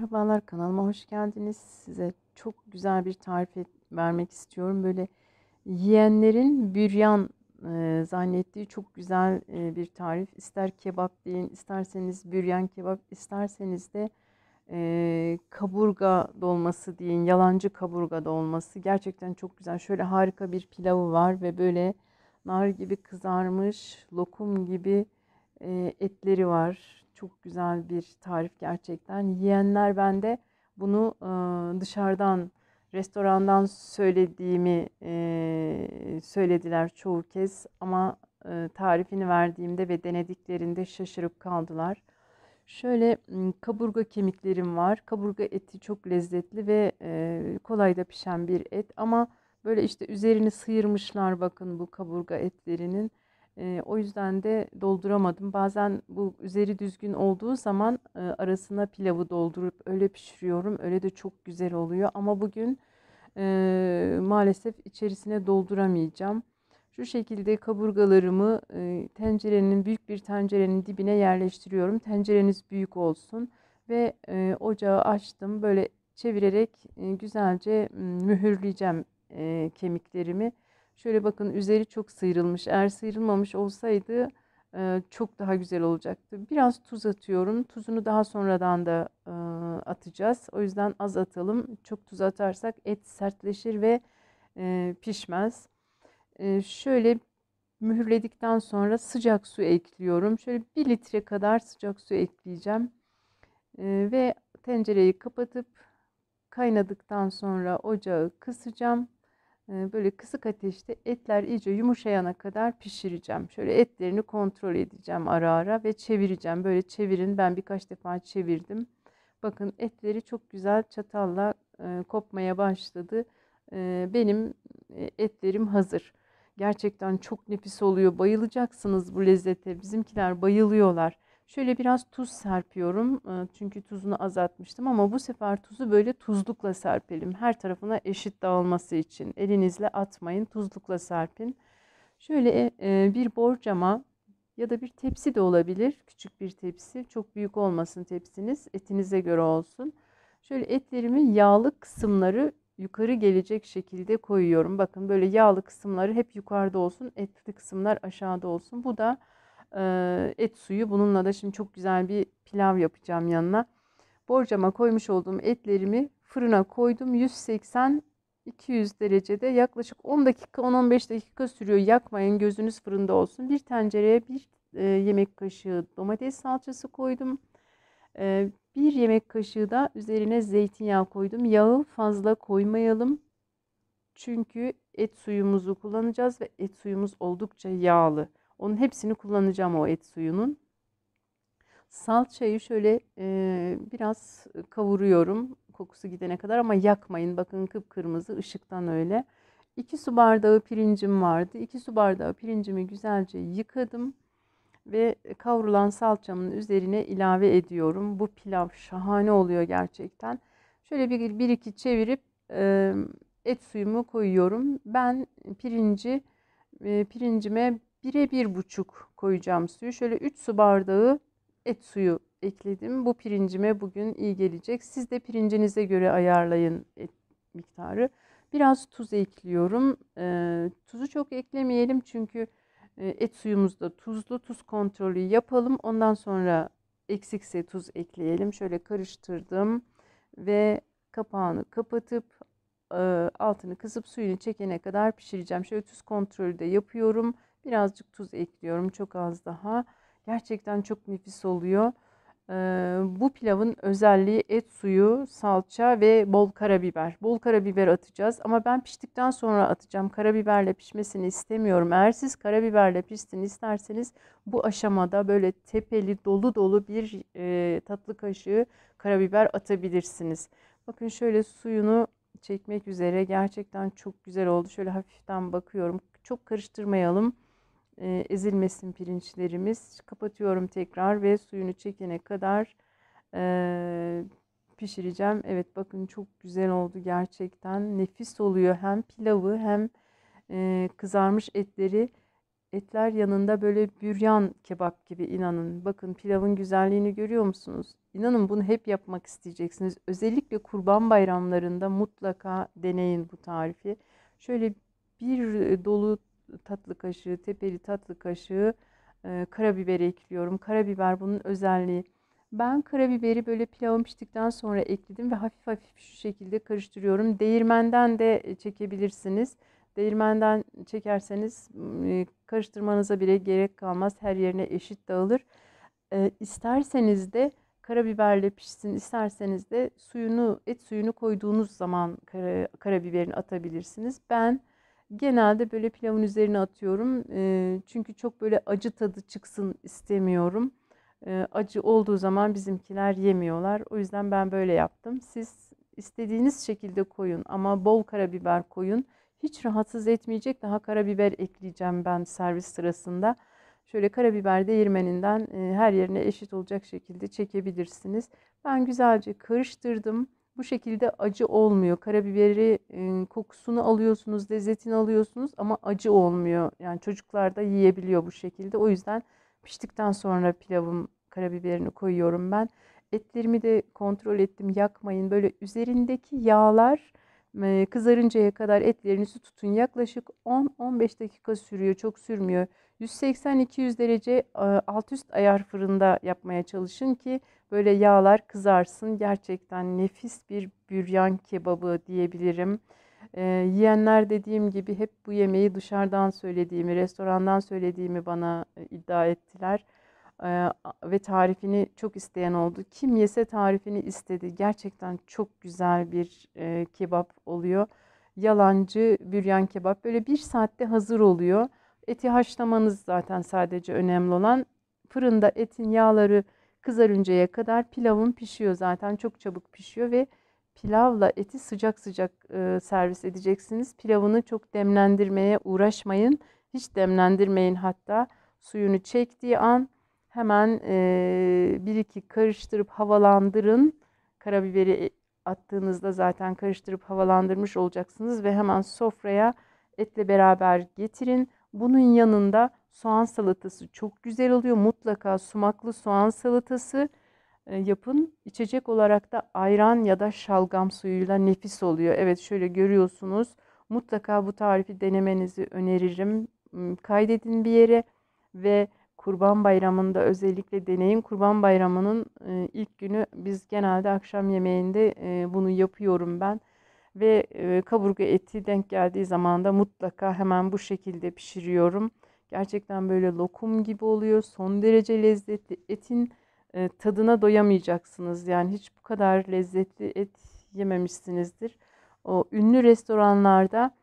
Merhabalar kanalıma hoş geldiniz. Size çok güzel bir tarif et, vermek istiyorum. Böyle yiyenlerin büryan e, zannettiği çok güzel e, bir tarif. İster kebap deyin, isterseniz büryan kebap, isterseniz de e, kaburga dolması deyin, yalancı kaburga dolması. Gerçekten çok güzel. Şöyle harika bir pilavı var ve böyle nar gibi kızarmış, lokum gibi e, etleri var çok güzel bir tarif gerçekten. Yiyenler ben de bunu dışarıdan restorandan söylediğimi söylediler çoğu kez ama tarifini verdiğimde ve denediklerinde şaşırıp kaldılar. Şöyle kaburga kemiklerim var. Kaburga eti çok lezzetli ve kolay da pişen bir et ama böyle işte üzerini sıyırmışlar bakın bu kaburga etlerinin o yüzden de dolduramadım. Bazen bu üzeri düzgün olduğu zaman arasına pilavı doldurup öyle pişiriyorum. Öyle de çok güzel oluyor. Ama bugün maalesef içerisine dolduramayacağım. Şu şekilde kaburgalarımı tencerenin büyük bir tencerenin dibine yerleştiriyorum. Tencereniz büyük olsun ve ocağı açtım. Böyle çevirerek güzelce mühürleyeceğim kemiklerimi. Şöyle bakın üzeri çok sıyrılmış. Eğer sıyrılmamış olsaydı e, çok daha güzel olacaktı. Biraz tuz atıyorum. Tuzunu daha sonradan da e, atacağız. O yüzden az atalım. Çok tuz atarsak et sertleşir ve e, pişmez. E, şöyle mühürledikten sonra sıcak su ekliyorum. Şöyle 1 litre kadar sıcak su ekleyeceğim. E, ve tencereyi kapatıp kaynadıktan sonra ocağı kısacağım ee, böyle kısık ateşte etler iyice yumuşayana kadar pişireceğim. Şöyle etlerini kontrol edeceğim ara ara ve çevireceğim. Böyle çevirin. Ben birkaç defa çevirdim. Bakın etleri çok güzel çatalla e, kopmaya başladı. E, benim e, etlerim hazır. Gerçekten çok nefis oluyor. Bayılacaksınız bu lezzete. Bizimkiler bayılıyorlar. Şöyle biraz tuz serpiyorum. Ee, çünkü tuzunu azaltmıştım ama bu sefer tuzu böyle tuzlukla serpelim. Her tarafına eşit dağılması için. Elinizle atmayın. Tuzlukla serpin. Şöyle e, e, bir borcama ya da bir tepsi de olabilir. Küçük bir tepsi. Çok büyük olmasın tepsiniz. Etinize göre olsun. Şöyle etlerimin yağlı kısımları yukarı gelecek şekilde koyuyorum. Bakın böyle yağlı kısımları hep yukarıda olsun. Etli kısımlar aşağıda olsun. Bu da et suyu. Bununla da şimdi çok güzel bir pilav yapacağım yanına. Borcama koymuş olduğum etlerimi fırına koydum. 180 200 derecede yaklaşık 10 dakika 10-15 dakika sürüyor. Yakmayın gözünüz fırında olsun. Bir tencereye bir yemek kaşığı domates salçası koydum. bir yemek kaşığı da üzerine zeytinyağı koydum. Yağı fazla koymayalım. Çünkü et suyumuzu kullanacağız ve et suyumuz oldukça yağlı. Onun hepsini kullanacağım o et suyunun. Salçayı şöyle e, biraz kavuruyorum kokusu gidene kadar ama yakmayın. Bakın kıpkırmızı ışıktan öyle. 2 su bardağı pirincim vardı. 2 su bardağı pirincimi güzelce yıkadım ve kavrulan salçamın üzerine ilave ediyorum. Bu pilav şahane oluyor gerçekten. Şöyle bir, bir iki çevirip e, et suyumu koyuyorum. Ben pirinci e, pirincime 1'e bir buçuk koyacağım suyu. Şöyle 3 su bardağı et suyu ekledim. Bu pirincime bugün iyi gelecek. Siz de pirincinize göre ayarlayın et miktarı. Biraz tuz ekliyorum. E, tuzu çok eklemeyelim çünkü e, et suyumuzda tuzlu. Tuz kontrolü yapalım. Ondan sonra eksikse tuz ekleyelim. Şöyle karıştırdım ve kapağını kapatıp e, altını kısıp suyunu çekene kadar pişireceğim. Şöyle tuz kontrolü de yapıyorum. Birazcık tuz ekliyorum. Çok az daha. Gerçekten çok nefis oluyor. Ee, bu pilavın özelliği et suyu, salça ve bol karabiber. Bol karabiber atacağız ama ben piştikten sonra atacağım. Karabiberle pişmesini istemiyorum. Eğer siz karabiberle pişsin isterseniz bu aşamada böyle tepeli dolu dolu bir e, tatlı kaşığı karabiber atabilirsiniz. Bakın şöyle suyunu çekmek üzere gerçekten çok güzel oldu. Şöyle hafiften bakıyorum. Çok karıştırmayalım e, ezilmesin pirinçlerimiz. Kapatıyorum tekrar ve suyunu çekene kadar e, pişireceğim. Evet bakın çok güzel oldu gerçekten. Nefis oluyor hem pilavı hem e, kızarmış etleri. Etler yanında böyle büryan kebap gibi inanın. Bakın pilavın güzelliğini görüyor musunuz? İnanın bunu hep yapmak isteyeceksiniz. Özellikle kurban bayramlarında mutlaka deneyin bu tarifi. Şöyle bir dolu tatlı kaşığı, tepeli tatlı kaşığı e, karabiber ekliyorum. Karabiber bunun özelliği. Ben karabiberi böyle pilavım piştikten sonra ekledim ve hafif hafif şu şekilde karıştırıyorum. Değirmenden de e, çekebilirsiniz. Değirmenden çekerseniz e, karıştırmanıza bile gerek kalmaz. Her yerine eşit dağılır. E, isterseniz de karabiberle pişsin İsterseniz de suyunu et suyunu koyduğunuz zaman karabiberini atabilirsiniz. Ben genelde böyle pilavın üzerine atıyorum. çünkü çok böyle acı tadı çıksın istemiyorum. acı olduğu zaman bizimkiler yemiyorlar. O yüzden ben böyle yaptım. Siz istediğiniz şekilde koyun ama bol karabiber koyun. Hiç rahatsız etmeyecek daha karabiber ekleyeceğim ben servis sırasında. Şöyle karabiber değirmeninden her yerine eşit olacak şekilde çekebilirsiniz. Ben güzelce karıştırdım. Bu şekilde acı olmuyor. Karabiberi e, kokusunu alıyorsunuz, lezzetini alıyorsunuz ama acı olmuyor. Yani çocuklar da yiyebiliyor bu şekilde. O yüzden piştikten sonra pilavım karabiberini koyuyorum ben. Etlerimi de kontrol ettim yakmayın. Böyle üzerindeki yağlar e, kızarıncaya kadar etlerinizi tutun. Yaklaşık 10-15 dakika sürüyor. Çok sürmüyor. 180-200 derece e, alt üst ayar fırında yapmaya çalışın ki Böyle yağlar kızarsın. Gerçekten nefis bir büryan kebabı diyebilirim. E, yiyenler dediğim gibi hep bu yemeği dışarıdan söylediğimi, restorandan söylediğimi bana e, iddia ettiler. E, ve tarifini çok isteyen oldu. Kim yese tarifini istedi. Gerçekten çok güzel bir e, kebap oluyor. Yalancı büryan kebap böyle bir saatte hazır oluyor. Eti haşlamanız zaten sadece önemli olan. Fırında etin yağları kızarıncaya kadar pilavın pişiyor zaten çok çabuk pişiyor ve pilavla eti sıcak sıcak e, servis edeceksiniz. Pilavını çok demlendirmeye uğraşmayın. Hiç demlendirmeyin hatta suyunu çektiği an hemen e, bir iki karıştırıp havalandırın. Karabiberi e, attığınızda zaten karıştırıp havalandırmış olacaksınız ve hemen sofraya etle beraber getirin. Bunun yanında soğan salatası çok güzel oluyor. Mutlaka sumaklı soğan salatası e, yapın. İçecek olarak da ayran ya da şalgam suyuyla nefis oluyor. Evet şöyle görüyorsunuz. Mutlaka bu tarifi denemenizi öneririm. Hmm, kaydedin bir yere ve Kurban Bayramı'nda özellikle deneyin. Kurban Bayramı'nın e, ilk günü biz genelde akşam yemeğinde e, bunu yapıyorum ben. Ve kaburga eti denk geldiği zaman da mutlaka hemen bu şekilde pişiriyorum. Gerçekten böyle lokum gibi oluyor. Son derece lezzetli. Etin e, tadına doyamayacaksınız. Yani hiç bu kadar lezzetli et yememişsinizdir. O ünlü restoranlarda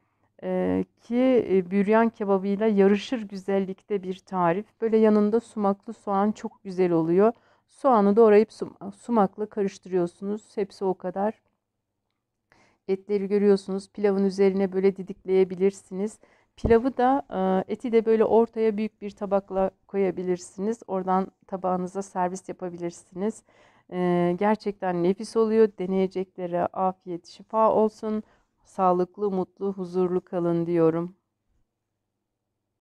e, ki e, büryan kebabıyla yarışır güzellikte bir tarif. Böyle yanında sumaklı soğan çok güzel oluyor. Soğanı doğrayıp sumakla karıştırıyorsunuz. Hepsi o kadar. Etleri görüyorsunuz. Pilavın üzerine böyle didikleyebilirsiniz. Pilavı da e, eti de böyle ortaya büyük bir tabakla koyabilirsiniz. Oradan tabağınıza servis yapabilirsiniz. E, gerçekten nefis oluyor. Deneyeceklere afiyet, şifa olsun. Sağlıklı, mutlu, huzurlu kalın diyorum.